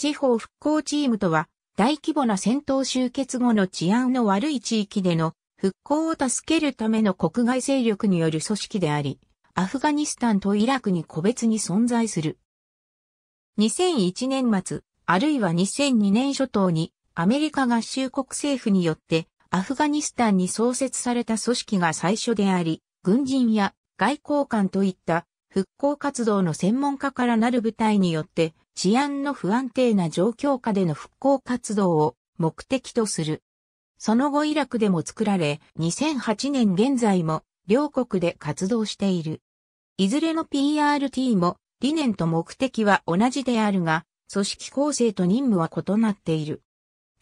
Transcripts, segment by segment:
地方復興チームとは、大規模な戦闘終結後の治安の悪い地域での復興を助けるための国外勢力による組織であり、アフガニスタンとイラクに個別に存在する。2001年末、あるいは2002年初頭に、アメリカ合衆国政府によって、アフガニスタンに創設された組織が最初であり、軍人や外交官といった復興活動の専門家からなる部隊によって治安の不安定な状況下での復興活動を目的とする。その後イラクでも作られ、2008年現在も両国で活動している。いずれの PRT も理念と目的は同じであるが、組織構成と任務は異なっている。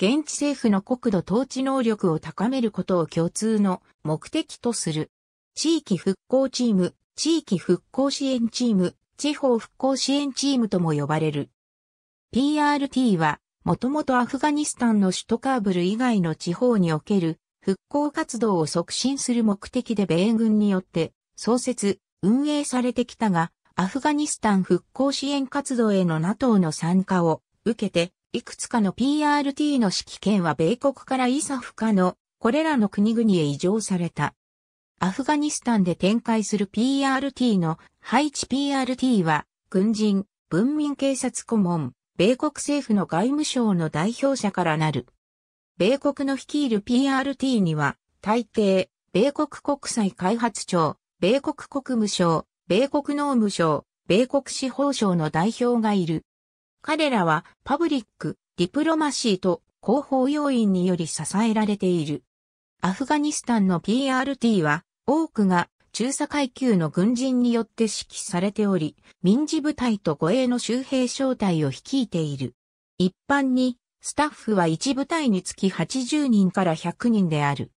現地政府の国土統治能力を高めることを共通の目的とする。地域復興チーム、地域復興支援チーム、地方復興支援チームとも呼ばれる。PRT は、もともとアフガニスタンの首都カーブル以外の地方における復興活動を促進する目的で米軍によって創設、運営されてきたが、アフガニスタン復興支援活動への NATO の参加を受けて、いくつかの PRT の指揮権は米国からイサフカのこれらの国々へ移譲された。アフガニスタンで展開する PRT のハイチ PRT は、軍人、文民警察顧問、米国政府の外務省の代表者からなる。米国の率いる PRT には、大抵、米国国際開発庁、米国国務省、米国農務省、米国司法省の代表がいる。彼らはパブリック、ディプロマシーと広報要員により支えられている。アフガニスタンの PRT は多くが中佐階級の軍人によって指揮されており、民事部隊と護衛の周兵小隊を率いている。一般に、スタッフは1部隊につき80人から100人である。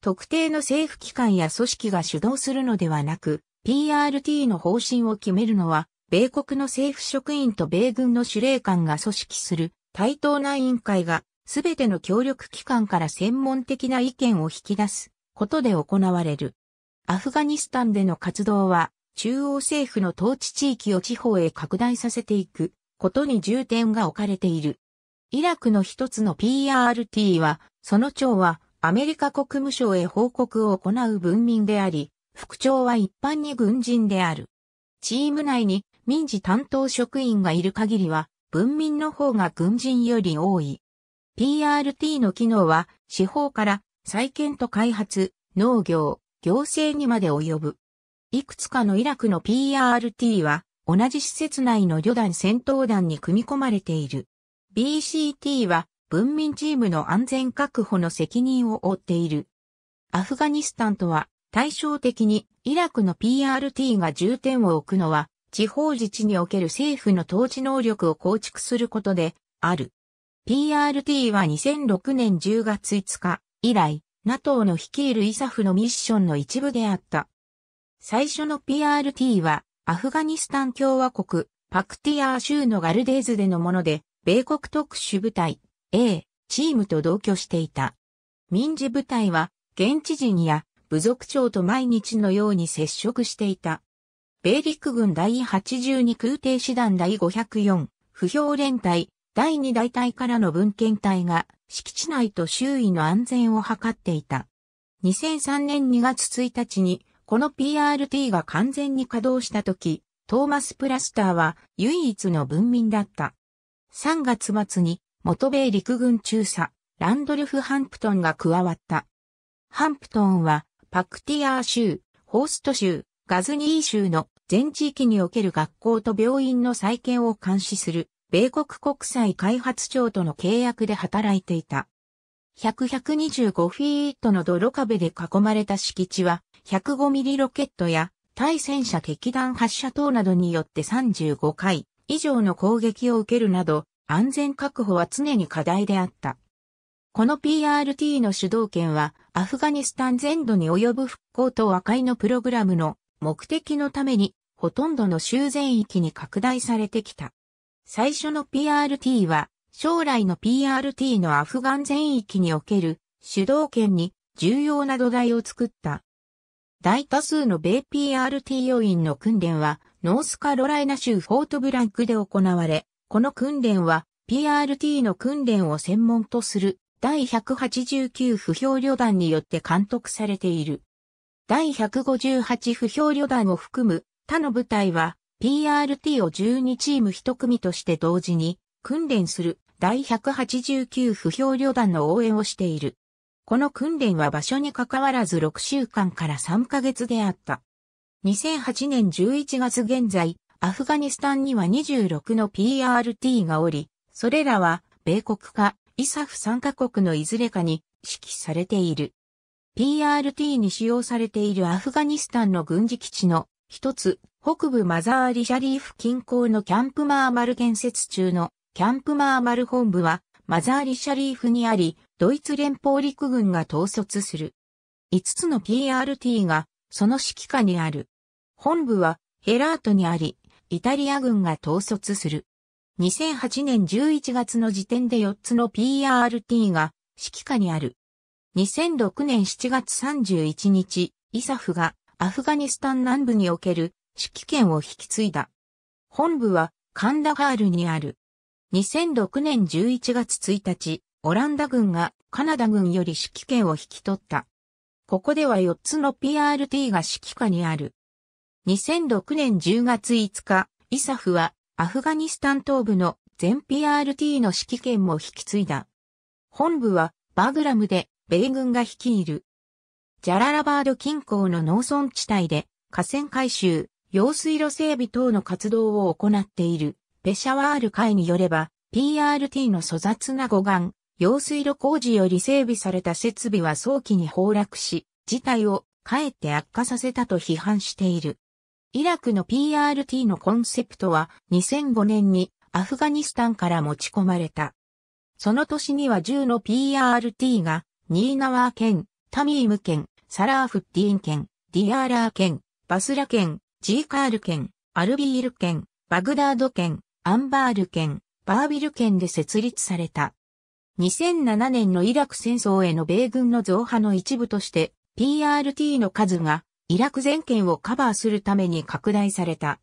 特定の政府機関や組織が主導するのではなく、PRT の方針を決めるのは、米国の政府職員と米軍の司令官が組織する対等な委員会が、すべての協力機関から専門的な意見を引き出すことで行われる。アフガニスタンでの活動は、中央政府の統治地域を地方へ拡大させていくことに重点が置かれている。イラクの一つの PRT は、その長はアメリカ国務省へ報告を行う文民であり、副長は一般に軍人である。チーム内に民事担当職員がいる限りは、文民の方が軍人より多い。PRT の機能は、司法から再建と開発、農業、行政にまで及ぶ。いくつかのイラクの PRT は、同じ施設内の旅団戦闘団に組み込まれている。BCT は、文民チームの安全確保の責任を負っている。アフガニスタンとは、対照的にイラクの PRT が重点を置くのは、地方自治における政府の統治能力を構築することである。PRT は2006年10月5日、以来、NATO の率いるイサフのミッションの一部であった。最初の PRT は、アフガニスタン共和国、パクティアー州のガルデーズでのもので、米国特殊部隊、A、チームと同居していた。民事部隊は、現地人や部族長と毎日のように接触していた。米陸軍第82空挺師団第504、不評連隊、第2大隊からの文献隊が敷地内と周囲の安全を図っていた。2003年2月1日に、この PRT が完全に稼働した時、トーマス・プラスターは唯一の文民だった。3月末に元米陸軍中佐、ランドルフ・ハンプトンが加わった。ハンプトンは、パクティアー州、ホースト州、ガズニー州の全地域における学校と病院の再建を監視する米国国際開発庁との契約で働いていた。100-125フィートの泥壁で囲まれた敷地は、105ミリロケットや対戦車撃弾発射等などによって35回以上の攻撃を受けるなど、安全確保は常に課題であった。この PRT の主導権は、アフガニスタン全土に及ぶ復興と和解のプログラムの目的のために、ほとんどの修繕域に拡大されてきた。最初の PRT は、将来の PRT のアフガン全域における主導権に重要な土台を作った。大多数の米 PRT 要員の訓練は、ノースカロライナ州フォートブランクで行われ、この訓練は PRT の訓練を専門とする第189不評旅団によって監督されている。第158不評旅団を含む他の部隊は PRT を12チーム1組として同時に訓練する第189不評旅団の応援をしている。この訓練は場所に関わらず6週間から3ヶ月であった。2008年11月現在、アフガニスタンには26の PRT がおり、それらは米国かイサフ参加国のいずれかに指揮されている。PRT に使用されているアフガニスタンの軍事基地の一つ北部マザーリシャリーフ近郊のキャンプマーマル建設中のキャンプマーマル本部はマザーリシャリーフにあり、ドイツ連邦陸軍が統率する。5つの PRT がその指揮下にある。本部はヘラートにあり、イタリア軍が統率する。2008年11月の時点で4つの PRT が指揮下にある。2006年7月31日、イサフがアフガニスタン南部における指揮権を引き継いだ。本部はカンダハールにある。2006年11月1日、オランダ軍がカナダ軍より指揮権を引き取った。ここでは4つの PRT が指揮下にある。2006年10月5日、イサフはアフガニスタン東部の全 PRT の指揮権も引き継いだ。本部はバグラムで米軍が率いる。ジャララバード近郊の農村地帯で河川改修、用水路整備等の活動を行っている、ペシャワール会によれば、PRT の粗雑な護岸、用水路工事より整備された設備は早期に崩落し、事態をかえって悪化させたと批判している。イラクの PRT のコンセプトは2005年にアフガニスタンから持ち込まれた。その年には10の PRT がニーナワー県、タミーム県、サラーフッディーン県、ディアーラー県、バスラ県、ジーカール県、アルビール県、バグダード県、アンバール県、バービル県で設立された。2007年のイラク戦争への米軍の増派の一部として、PRT の数がイラク全県をカバーするために拡大された。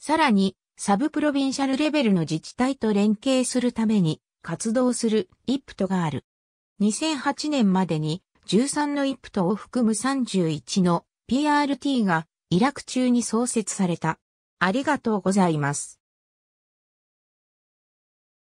さらに、サブプロビンシャルレベルの自治体と連携するために活動するイプトがある。2008年までに13のイプトを含む31の PRT がイラク中に創設された。ありがとうございます。